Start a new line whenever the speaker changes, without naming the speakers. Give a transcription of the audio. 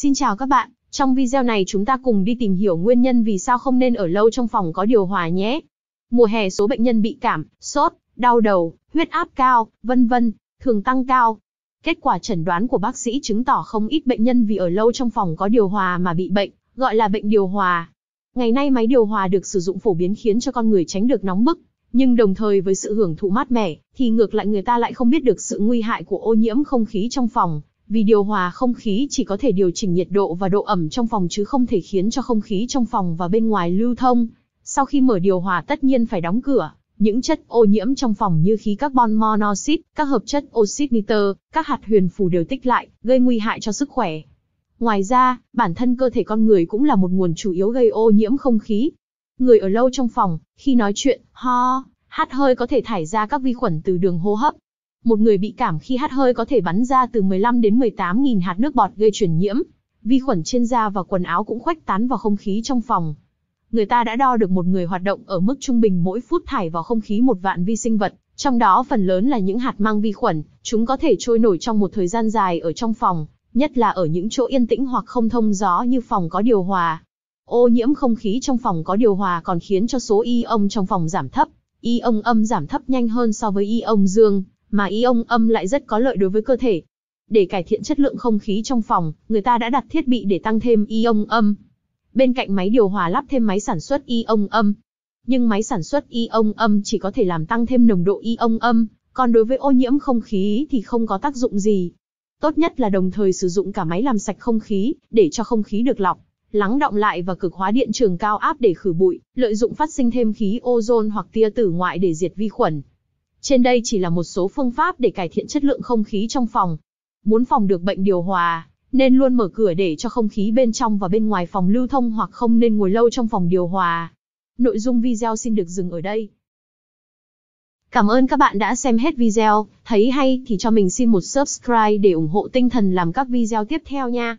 Xin chào các bạn, trong video này chúng ta cùng đi tìm hiểu nguyên nhân vì sao không nên ở lâu trong phòng có điều hòa nhé. Mùa hè số bệnh nhân bị cảm, sốt, đau đầu, huyết áp cao, vân vân, thường tăng cao. Kết quả chẩn đoán của bác sĩ chứng tỏ không ít bệnh nhân vì ở lâu trong phòng có điều hòa mà bị bệnh, gọi là bệnh điều hòa. Ngày nay máy điều hòa được sử dụng phổ biến khiến cho con người tránh được nóng bức, nhưng đồng thời với sự hưởng thụ mát mẻ, thì ngược lại người ta lại không biết được sự nguy hại của ô nhiễm không khí trong phòng. Vì điều hòa không khí chỉ có thể điều chỉnh nhiệt độ và độ ẩm trong phòng chứ không thể khiến cho không khí trong phòng và bên ngoài lưu thông. Sau khi mở điều hòa tất nhiên phải đóng cửa, những chất ô nhiễm trong phòng như khí carbon monoxide, các hợp chất oxit nitơ, các hạt huyền phù đều tích lại, gây nguy hại cho sức khỏe. Ngoài ra, bản thân cơ thể con người cũng là một nguồn chủ yếu gây ô nhiễm không khí. Người ở lâu trong phòng, khi nói chuyện, ho, hắt hơi có thể thải ra các vi khuẩn từ đường hô hấp, một người bị cảm khi hắt hơi có thể bắn ra từ 15 đến 18 nghìn hạt nước bọt gây truyền nhiễm. Vi khuẩn trên da và quần áo cũng khuếch tán vào không khí trong phòng. Người ta đã đo được một người hoạt động ở mức trung bình mỗi phút thải vào không khí một vạn vi sinh vật, trong đó phần lớn là những hạt mang vi khuẩn, chúng có thể trôi nổi trong một thời gian dài ở trong phòng, nhất là ở những chỗ yên tĩnh hoặc không thông gió như phòng có điều hòa. Ô nhiễm không khí trong phòng có điều hòa còn khiến cho số ion trong phòng giảm thấp, ion âm giảm thấp nhanh hơn so với ion dương, mà ion âm lại rất có lợi đối với cơ thể. Để cải thiện chất lượng không khí trong phòng, người ta đã đặt thiết bị để tăng thêm ion âm. Bên cạnh máy điều hòa lắp thêm máy sản xuất ion âm. Nhưng máy sản xuất ion âm chỉ có thể làm tăng thêm nồng độ ion âm, còn đối với ô nhiễm không khí thì không có tác dụng gì. Tốt nhất là đồng thời sử dụng cả máy làm sạch không khí, để cho không khí được lọc, lắng động lại và cực hóa điện trường cao áp để khử bụi, lợi dụng phát sinh thêm khí ozone hoặc tia tử ngoại để diệt vi khuẩn. Trên đây chỉ là một số phương pháp để cải thiện chất lượng không khí trong phòng. Muốn phòng được bệnh điều hòa, nên luôn mở cửa để cho không khí bên trong và bên ngoài phòng lưu thông hoặc không nên ngồi lâu trong phòng điều hòa. Nội dung video xin được dừng ở đây. Cảm ơn các bạn đã xem hết video, thấy hay thì cho mình xin một subscribe để ủng hộ tinh thần làm các video tiếp theo nha.